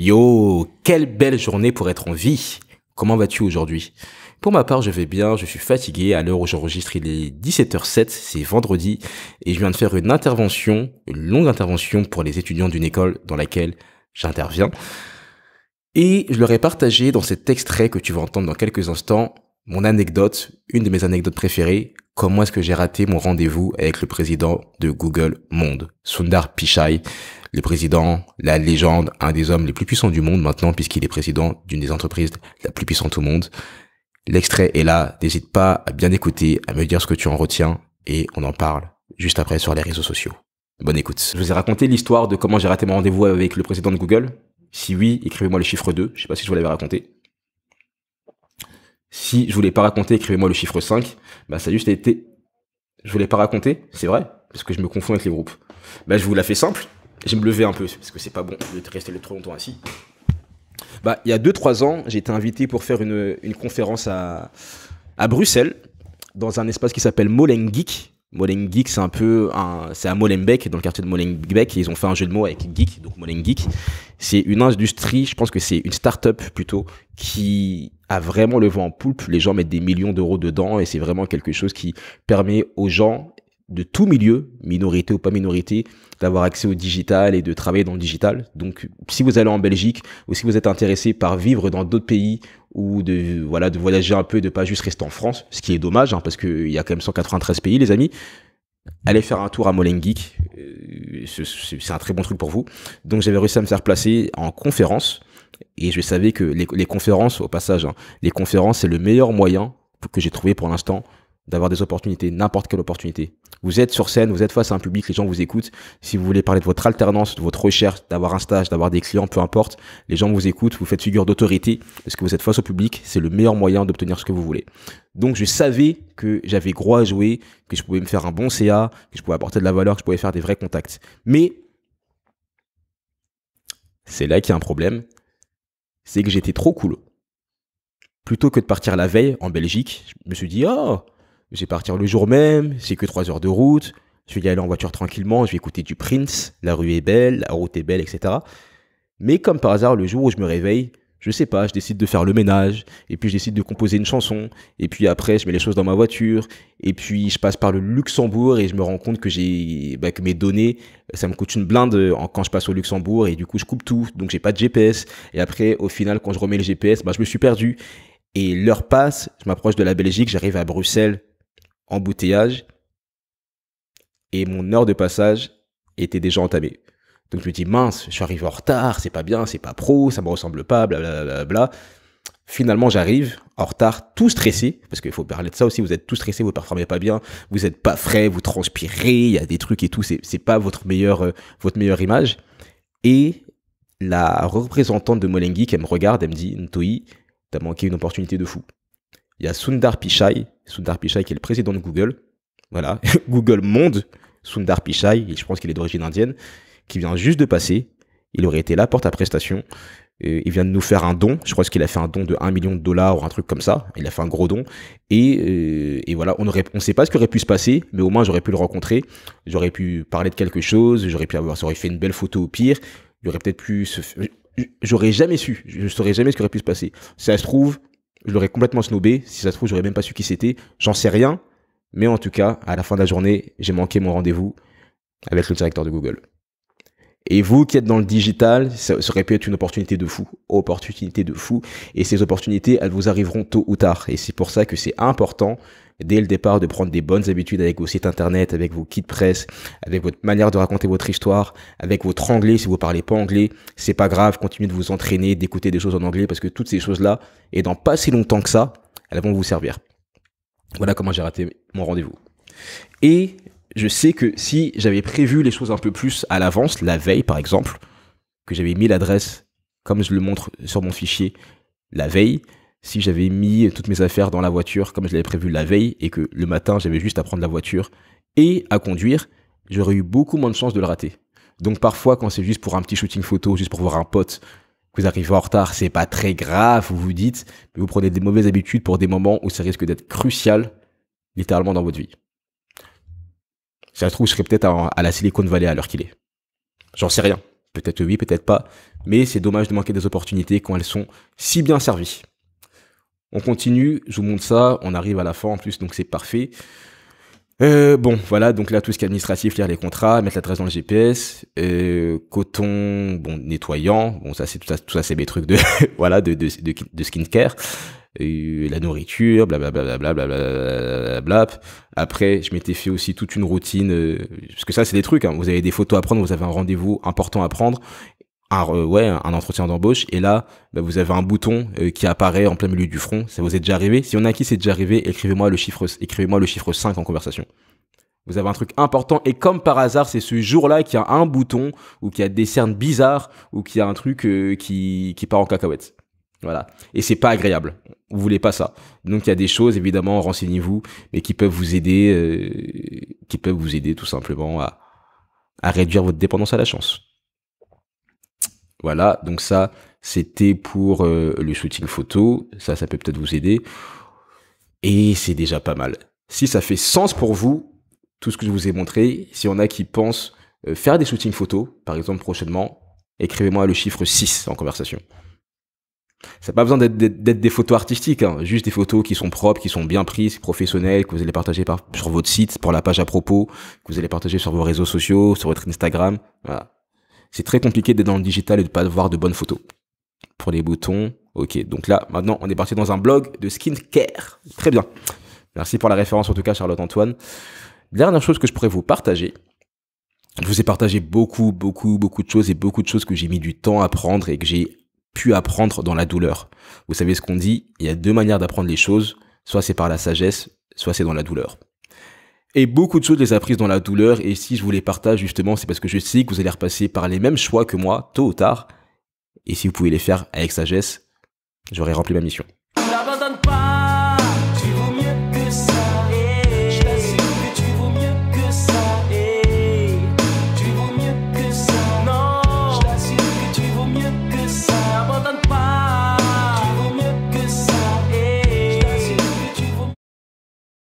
Yo, quelle belle journée pour être en vie. Comment vas-tu aujourd'hui Pour ma part, je vais bien, je suis fatigué. À l'heure où j'enregistre, il est 17h07, c'est vendredi, et je viens de faire une intervention, une longue intervention pour les étudiants d'une école dans laquelle j'interviens. Et je leur ai partagé dans cet extrait que tu vas entendre dans quelques instants, mon anecdote, une de mes anecdotes préférées, comment est-ce que j'ai raté mon rendez-vous avec le président de Google Monde, Sundar Pichai, le président, la légende, un des hommes les plus puissants du monde maintenant, puisqu'il est président d'une des entreprises la plus puissante au monde. L'extrait est là, n'hésite pas à bien écouter, à me dire ce que tu en retiens, et on en parle juste après sur les réseaux sociaux. Bonne écoute. Je vous ai raconté l'histoire de comment j'ai raté mon rendez-vous avec le président de Google. Si oui, écrivez-moi le chiffre 2, je sais pas si je vous l'avais raconté. Si je voulais pas raconter, écrivez-moi le chiffre 5, bah ça a juste été je voulais pas raconter, c'est vrai, parce que je me confonds avec les groupes. Bah je vous la fais simple, je me lever un peu, parce que c'est pas bon de rester trop longtemps assis. Bah, il y a 2-3 ans, j'ai été invité pour faire une, conférence à, à, Bruxelles, dans un espace qui s'appelle Molengeek. Molengeek, c'est un peu c'est à Molenbeek, dans le quartier de Molenbeek, ils ont fait un jeu de mots avec geek, donc Molengeek. C'est une industrie, je pense que c'est une start-up plutôt, qui, a vraiment le vent en poupe. Les gens mettent des millions d'euros dedans et c'est vraiment quelque chose qui permet aux gens de tout milieu, minorité ou pas minorité, d'avoir accès au digital et de travailler dans le digital. Donc, si vous allez en Belgique ou si vous êtes intéressé par vivre dans d'autres pays ou de voilà de voyager un peu et de pas juste rester en France, ce qui est dommage hein, parce qu'il y a quand même 193 pays, les amis. Allez faire un tour à Molengeek, euh, c'est un très bon truc pour vous. Donc, j'avais réussi à me faire placer en conférence et je savais que les, conférences, au passage, hein, les conférences, c'est le meilleur moyen que j'ai trouvé pour l'instant d'avoir des opportunités, n'importe quelle opportunité. Vous êtes sur scène, vous êtes face à un public, les gens vous écoutent. Si vous voulez parler de votre alternance, de votre recherche, d'avoir un stage, d'avoir des clients, peu importe, les gens vous écoutent, vous faites figure d'autorité parce que vous êtes face au public, c'est le meilleur moyen d'obtenir ce que vous voulez. Donc je savais que j'avais gros à jouer, que je pouvais me faire un bon CA, que je pouvais apporter de la valeur, que je pouvais faire des vrais contacts. Mais c'est là qu'il y a un problème, c'est que j'étais trop cool. Plutôt que de partir la veille en Belgique, je me suis dit, oh, je vais partir le jour même, c'est que trois heures de route, je vais y aller en voiture tranquillement, je vais écouter du Prince, la rue est belle, la route est belle, etc. Mais comme par hasard, le jour où je me réveille, je sais pas, je décide de faire le ménage, et puis je décide de composer une chanson, et puis après je mets les choses dans ma voiture, et puis je passe par le Luxembourg et je me rends compte que j'ai bah, mes données, ça me coûte une blinde quand je passe au Luxembourg, et du coup je coupe tout, donc j'ai pas de GPS, et après au final quand je remets le GPS, bah, je me suis perdu. Et l'heure passe, je m'approche de la Belgique, j'arrive à Bruxelles, embouteillage, et mon heure de passage était déjà entamée. Donc je me dis, mince, je suis arrivé en retard, c'est pas bien, c'est pas pro, ça me ressemble pas, blablabla. Bla, Finalement, j'arrive en retard, tout stressé, parce qu'il faut parler de ça aussi, vous êtes tout stressé, vous performez pas bien, vous êtes pas frais, vous transpirez, il y a des trucs et tout, c'est, c'est pas votre meilleure, euh, votre meilleure image. Et la représentante de Molengi, qui me regarde, elle me dit, Ntoi, t'as manqué une opportunité de fou. Il y a Sundar Pichai, Sundar Pichai qui est le président de Google, voilà, Google Monde, Sundar Pichai, et je pense qu'il est d'origine indienne, qui vient juste de passer. Il aurait été là porte à prestation. il vient de nous faire un don. Je crois qu'il a fait un don de 1 million de dollars ou un truc comme ça. Il a fait un gros don. Et, euh, voilà, on ne sait pas ce qui aurait pu se passer, mais au moins j'aurais pu le rencontrer. J'aurais pu parler de quelque chose. J'aurais pu avoir, ça aurait fait une belle photo au pire. j'aurais peut-être pu se. J'aurais jamais su. Je ne saurais jamais ce qui aurait pu se passer. Si ça se trouve, je l'aurais complètement snobé. Si ça se trouve, j'aurais même pas su qui c'était. J'en sais rien. Mais en tout cas, à la fin de la journée, j'ai manqué mon rendez-vous avec le directeur de Google. Et vous qui êtes dans le digital, ça, aurait pu être une opportunité de fou, opportunité de fou. Et ces opportunités, elles vous arriveront tôt ou tard. Et c'est pour ça que c'est important dès le départ de prendre des bonnes habitudes avec vos sites internet, avec vos kits presse, avec votre manière de raconter votre histoire, avec votre anglais si vous parlez pas anglais, c'est pas grave, continuez de vous entraîner, d'écouter des choses en anglais parce que toutes ces choses-là et dans pas si longtemps que ça, elles vont vous servir. Voilà comment j'ai raté mon rendez-vous. Et je sais que si j'avais prévu les choses un peu plus à l'avance, la veille par exemple, que j'avais mis l'adresse comme je le montre sur mon fichier la veille, si j'avais mis toutes mes affaires dans la voiture comme je l'avais prévu la veille et que le matin j'avais juste à prendre la voiture et à conduire, j'aurais eu beaucoup moins de chances de le rater. Donc parfois quand c'est juste pour un petit shooting photo, juste pour voir un pote, que vous arrivez en retard, c'est pas très grave, vous vous dites, mais vous prenez des mauvaises habitudes pour des moments où ça risque d'être crucial littéralement dans votre vie ça se trouve, je serais peut-être à, la Silicon Valley à l'heure qu'il est. J'en sais rien. Peut-être oui, peut-être pas. Mais c'est dommage de manquer des opportunités quand elles sont si bien servies. On continue, je vous montre ça, on arrive à la fin en plus, donc c'est parfait. Euh, bon, voilà, donc là, tout ce qui est administratif, lire les contrats, mettre l'adresse dans le GPS, euh, coton, bon, nettoyant, bon, ça, c'est tout ça, tout ça, c'est mes trucs de, voilà, de, de, de skincare la nourriture, blablabla. Après, je m'étais fait aussi toute une routine, euh, parce que ça, c'est des trucs. Hein. Vous avez des photos à prendre, vous avez un rendez-vous important à prendre, un, ouais, un entretien d'embauche, et là, bah, vous avez un bouton euh, qui apparaît en plein milieu du front. Ça vous est déjà arrivé Si on a qui c'est déjà arrivé, écrivez-moi le chiffre, écrivez-moi le chiffre 5 en conversation. Vous avez un truc important et comme par hasard, c'est ce jour-là qu'il y a un bouton ou qu'il y a des cernes bizarres ou qu'il y a un truc euh, qui, qui part en cacahuète. Voilà. Et c'est pas agréable. Vous voulez pas ça. Donc il y a des choses, évidemment, renseignez-vous, mais qui peuvent vous aider, euh, qui peuvent vous aider tout simplement à, réduire votre dépendance à la chance. Voilà, donc ça, c'était pour euh, le shooting photo. Ça, ça peut peut-être vous aider. Et c'est déjà pas mal. Si ça fait sens pour vous, tout ce que je vous ai montré, si on a qui pensent euh, faire des shootings photo, par exemple prochainement, écrivez-moi le chiffre 6 en conversation. C'est pas besoin d'être des photos artistiques, hein. juste des photos qui sont propres, qui sont bien prises, professionnelles, que vous allez partager sur votre site, pour la page à propos, que vous allez partager sur vos réseaux sociaux, sur votre Instagram. C'est très compliqué d'être dans le digital et de pas avoir de bonnes photos. Pour les boutons, ok. Donc là, maintenant, on est parti dans un blog de skincare. Très bien. Merci pour la référence, en tout cas, Charlotte Antoine. Dernière chose que je pourrais vous partager, je vous ai partagé beaucoup, beaucoup, beaucoup de choses et beaucoup de choses que j'ai mis du temps à prendre et que j'ai pu apprendre dans la douleur. Vous savez ce qu'on dit, il y a deux manières d'apprendre les choses, soit c'est par la sagesse, soit c'est dans la douleur. Et beaucoup de choses les apprises dans la douleur, et si je vous les partage justement, c'est parce que je sais que vous allez repasser par les mêmes choix que moi, tôt ou tard, et si vous pouvez les faire avec sagesse, j'aurai rempli ma mission. pas